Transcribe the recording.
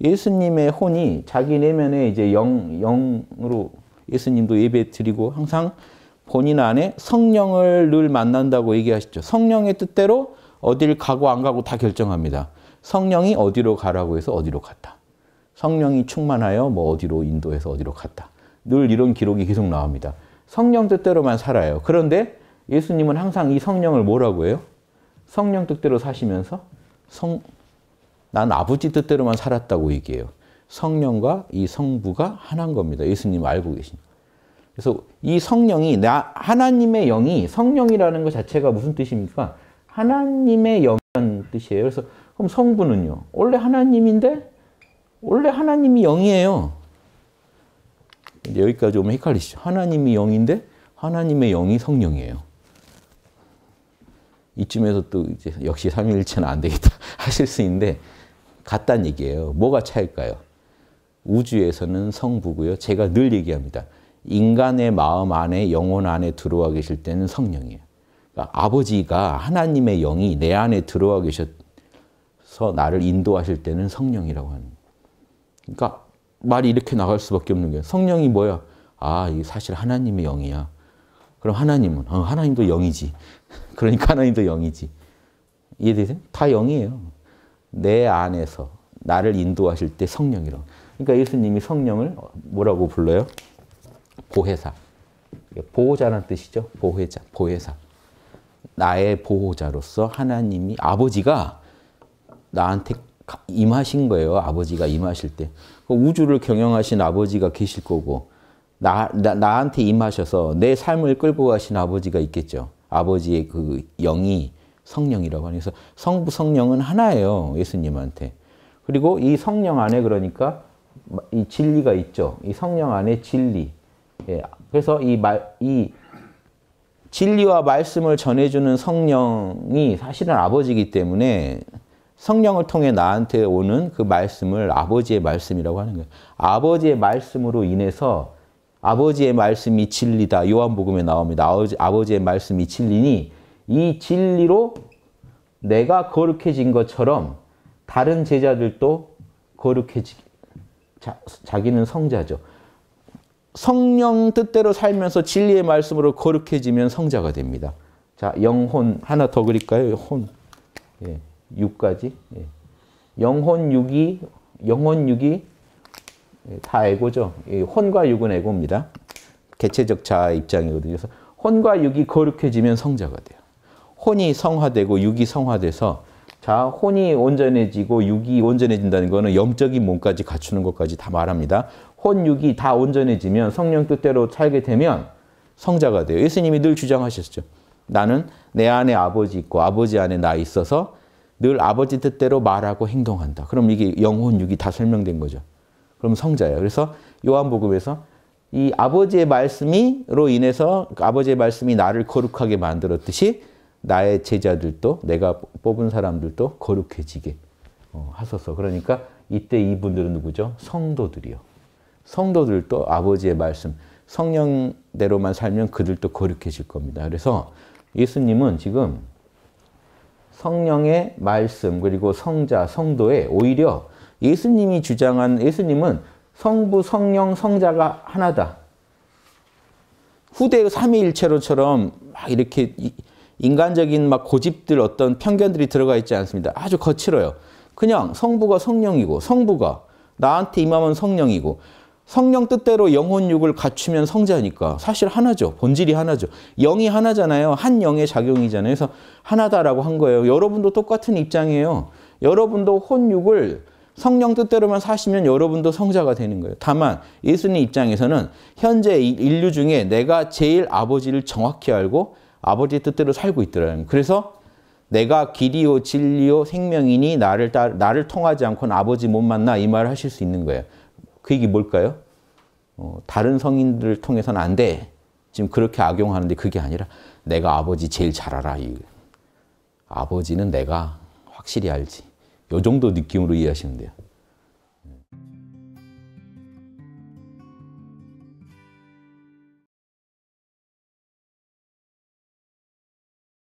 예수님의 혼이 자기 내면에 이제 영, 영으로 예수님도 예배 드리고 항상 본인 안에 성령을 늘 만난다고 얘기하시죠. 성령의 뜻대로 어딜 가고 안 가고 다 결정합니다. 성령이 어디로 가라고 해서 어디로 갔다. 성령이 충만하여 뭐 어디로 인도해서 어디로 갔다. 늘 이런 기록이 계속 나옵니다. 성령 뜻대로만 살아요. 그런데 예수님은 항상 이 성령을 뭐라고 해요? 성령 뜻대로 사시면서 성, 난 아버지 뜻대로만 살았다고 얘기해요. 성령과 이 성부가 하나인 겁니다. 예수님 알고 계신. 그래서 이 성령이 나 하나님의 영이 성령이라는 것 자체가 무슨 뜻입니까? 하나님의 영이라는 뜻이에요. 그래서 그럼 성부는요. 원래 하나님인데 원래 하나님이 영이에요. 여기까지 오면 헷갈리시죠. 하나님이 영인데 하나님의 영이 성령이에요. 이쯤에서 또 이제 역시 삼위일체는 안 되겠다 하실 수 있는데 같다는 얘기예요. 뭐가 차일까요? 우주에서는 성부고요. 제가 늘 얘기합니다. 인간의 마음 안에 영혼 안에 들어와 계실 때는 성령이에요. 그러니까 아버지가 하나님의 영이 내 안에 들어와 계셔서 나를 인도하실 때는 성령이라고 하는 그러니까 말이 이렇게 나갈 수밖에 없는 거예요. 성령이 뭐야? 아, 이게 사실 하나님의 영이야. 그럼 하나님은 어, 하나님도 영이지. 그러니까 하나님도 영이지. 이해되세요? 다 영이에요. 내 안에서 나를 인도하실 때성령이라 그러니까 예수님이 성령을 뭐라고 불러요? 보혜사. 보호자란 뜻이죠. 보혜자, 보혜사. 나의 보호자로서 하나님이 아버지가 나한테 임하신 거예요. 아버지가 임하실 때. 그 우주를 경영하신 아버지가 계실 거고 나, 나, 나한테 임하셔서 내 삶을 끌고 가신 아버지가 있겠죠. 아버지의 그 영이 성령이라고 하는. 그래서 성부 성령은 하나예요. 예수님한테. 그리고 이 성령 안에 그러니까 이 진리가 있죠. 이 성령 안에 진리. 예. 그래서 이 말, 이 진리와 말씀을 전해주는 성령이 사실은 아버지이기 때문에 성령을 통해 나한테 오는 그 말씀을 아버지의 말씀이라고 하는 거예요. 아버지의 말씀으로 인해서 아버지의 말씀이 진리다. 요한복음에 나옵니다. 아버지, 아버지의 말씀이 진리니 이 진리로 내가 거룩해진 것처럼 다른 제자들도 거룩해지 자, 자기는 성자죠. 성령 뜻대로 살면서 진리의 말씀으로 거룩해지면 성자가 됩니다. 자, 영혼 하나 더 그릴까요? 혼. 예, 육까지. 예. 영혼 육이 영혼 육이 예, 다 에고죠. 예, 혼과 육은 에고입니다. 개체적 자 입장이거든요. 그래서 혼과 육이 거룩해지면 성자가 돼요. 혼이 성화되고 육이 성화돼서 자, 혼이 온전해지고 육이 온전해진다는 것은 영적인 몸까지 갖추는 것까지 다 말합니다. 혼, 육이 다 온전해지면 성령 뜻대로 살게 되면 성자가 돼요. 예수님이 늘 주장하셨죠. 나는 내 안에 아버지 있고 아버지 안에 나 있어서 늘 아버지 뜻대로 말하고 행동한다. 그럼 이게 영혼, 육이 다 설명된 거죠. 그럼 성자예요. 그래서 요한복음에서 이 아버지의 말씀이로 인해서 아버지의 말씀이 나를 거룩하게 만들었듯이 나의 제자들도 내가 뽑은 사람들도 거룩해지게 어, 하소서. 그러니까 이때 이분들은 누구죠? 성도들이요. 성도들도 아버지의 말씀, 성령대로만 살면 그들도 거룩해질 겁니다. 그래서 예수님은 지금 성령의 말씀 그리고 성자, 성도에 오히려 예수님이 주장한 예수님은 성부, 성령, 성자가 하나다. 후대 의 삼위일체로처럼 막 이렇게 인간적인 막 고집들 어떤 편견들이 들어가 있지 않습니다. 아주 거칠어요. 그냥 성부가 성령이고 성부가 나한테 임하면 성령이고 성령 뜻대로 영혼육을 갖추면 성자니까 사실 하나죠. 본질이 하나죠. 영이 하나잖아요. 한 영의 작용이잖아요. 그래서 하나다라고 한 거예요. 여러분도 똑같은 입장이에요. 여러분도 혼육을 성령 뜻대로만 사시면 여러분도 성자가 되는 거예요. 다만 예수님 입장에서는 현재 인류 중에 내가 제일 아버지를 정확히 알고 아버지의 뜻대로 살고 있더라는 그래서 내가 길이요 진리요 생명이니 나를 따, 나를 통하지 않고는 아버지 못 만나 이 말을 하실 수 있는 거예요. 그 얘기 뭘까요? 어, 다른 성인들을 통해서는 안 돼. 지금 그렇게 악용하는데 그게 아니라 내가 아버지 제일 잘 알아. 이. 아버지는 내가 확실히 알지. 요 정도 느낌으로 이해하시면 돼요.